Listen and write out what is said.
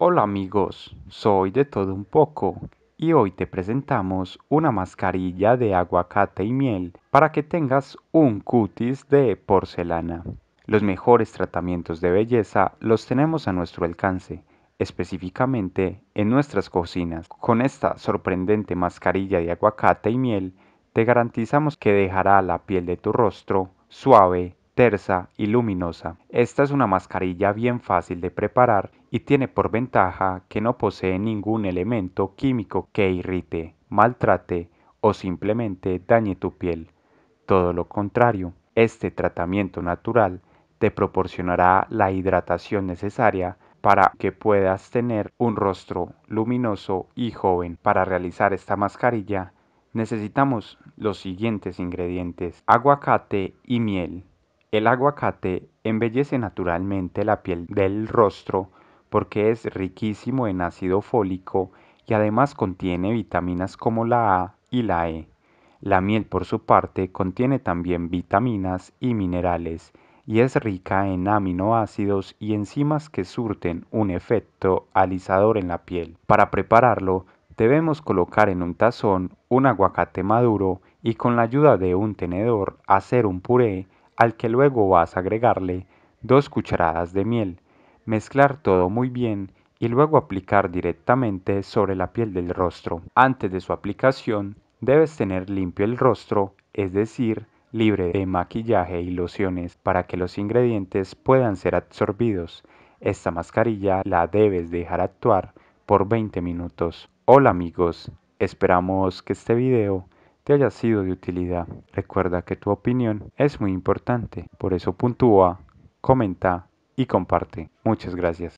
Hola amigos, soy de todo un poco y hoy te presentamos una mascarilla de aguacate y miel para que tengas un cutis de porcelana. Los mejores tratamientos de belleza los tenemos a nuestro alcance, específicamente en nuestras cocinas. Con esta sorprendente mascarilla de aguacate y miel te garantizamos que dejará la piel de tu rostro suave, tersa y luminosa. Esta es una mascarilla bien fácil de preparar y tiene por ventaja que no posee ningún elemento químico que irrite, maltrate o simplemente dañe tu piel. Todo lo contrario, este tratamiento natural te proporcionará la hidratación necesaria para que puedas tener un rostro luminoso y joven. Para realizar esta mascarilla necesitamos los siguientes ingredientes, aguacate y miel. El aguacate embellece naturalmente la piel del rostro porque es riquísimo en ácido fólico y además contiene vitaminas como la A y la E. La miel por su parte contiene también vitaminas y minerales y es rica en aminoácidos y enzimas que surten un efecto alisador en la piel. Para prepararlo, debemos colocar en un tazón un aguacate maduro y con la ayuda de un tenedor hacer un puré al que luego vas a agregarle dos cucharadas de miel, mezclar todo muy bien y luego aplicar directamente sobre la piel del rostro. Antes de su aplicación debes tener limpio el rostro, es decir, libre de maquillaje y lociones para que los ingredientes puedan ser absorbidos. Esta mascarilla la debes dejar actuar por 20 minutos. Hola amigos, esperamos que este video te haya sido de utilidad. Recuerda que tu opinión es muy importante, por eso puntúa, comenta y comparte. Muchas gracias.